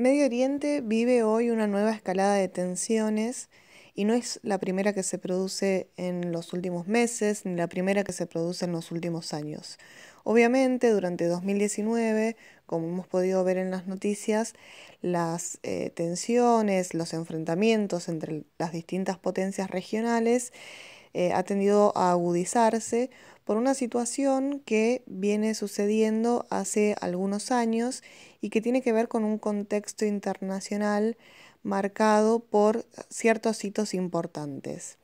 Medio Oriente vive hoy una nueva escalada de tensiones y no es la primera que se produce en los últimos meses ni la primera que se produce en los últimos años. Obviamente, durante 2019, como hemos podido ver en las noticias, las eh, tensiones, los enfrentamientos entre las distintas potencias regionales eh, ha tendido a agudizarse por una situación que viene sucediendo hace algunos años y que tiene que ver con un contexto internacional marcado por ciertos hitos importantes.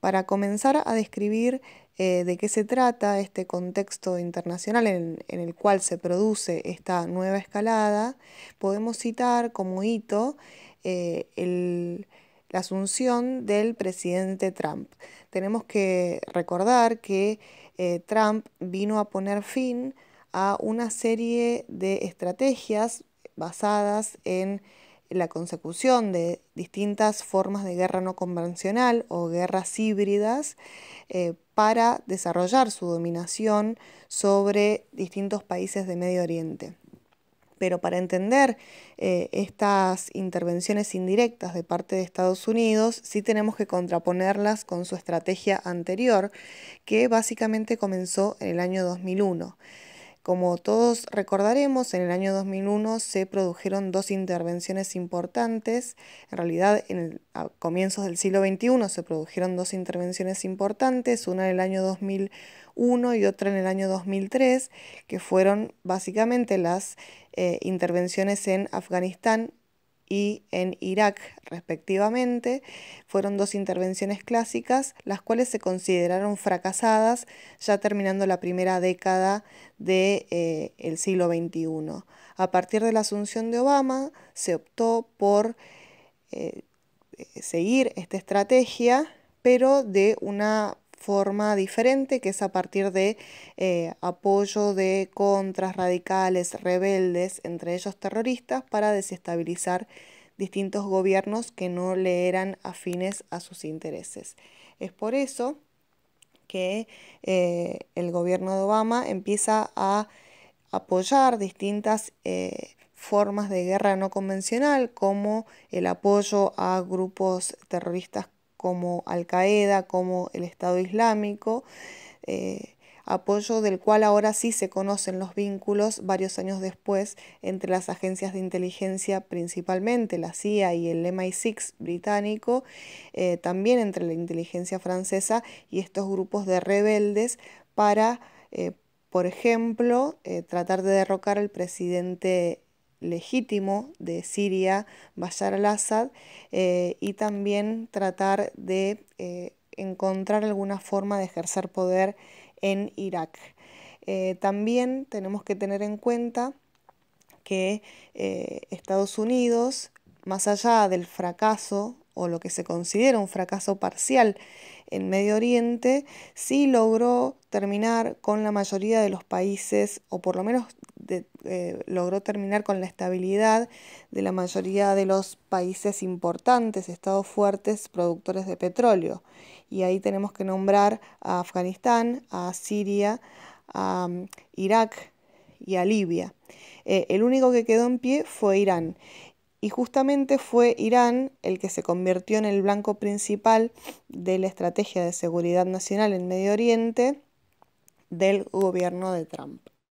Para comenzar a describir eh, de qué se trata este contexto internacional en, el cual se produce esta nueva escalada, podemos citar como hito eh, el la asunción del presidente Trump. Tenemos que recordar que eh, Trump vino a poner fin a una serie de estrategias basadas en la consecución de distintas formas de guerra no convencional o guerras híbridas eh, para desarrollar su dominación sobre distintos países de Medio Oriente. Pero para entender eh, estas intervenciones indirectas de parte de Estados Unidos, sí tenemos que contraponerlas con su estrategia anterior, que básicamente comenzó en el año 2001. Como todos recordaremos, en el año 2001 se produjeron dos intervenciones importantes. En realidad, en el, a comienzos del siglo XXI se produjeron dos intervenciones importantes, una en el año 2001 y otra en el año 2003, que fueron básicamente las eh, intervenciones en Afganistán y en Irak, respectivamente, fueron dos intervenciones clásicas, las cuales se consideraron fracasadas ya terminando la primera década del de, eh, siglo XXI. A partir de la asunción de Obama, se optó por eh, eh, seguir esta estrategia, pero de una forma diferente, que es a partir de eh, apoyo de contras radicales, rebeldes, entre ellos terroristas, para desestabilizar distintos gobiernos que no le eran afines a sus intereses. Es por eso que eh, el gobierno de Obama empieza a apoyar distintas eh, formas de guerra no convencional, como el apoyo a grupos terroristas como Al Qaeda, como el Estado Islámico, eh, apoyo del cual ahora sí se conocen los vínculos varios años después entre las agencias de inteligencia, principalmente la CIA y el MI6 británico, eh, también entre la inteligencia francesa y estos grupos de rebeldes para, eh, por ejemplo, tratar de derrocar al presidente legítimo de Siria, Bashar al-Assad, eh, y también tratar de eh, encontrar alguna forma de ejercer poder en Irak. Eh, también tenemos que tener en cuenta que Estados Unidos, más allá del fracaso o lo que se considera un fracaso parcial en Medio Oriente, sí logró terminar con la mayoría de los países, o por lo menos eh, logró terminar con la estabilidad de la mayoría de los países importantes, estados fuertes, productores de petróleo. Y ahí tenemos que nombrar a Afganistán, a Siria, a mm, Irak y a Libia. Eh, el único que quedó en pie fue Irán y justamente fue Irán el que se convirtió en el blanco principal de la estrategia de seguridad nacional en Medio Oriente del gobierno de Trump.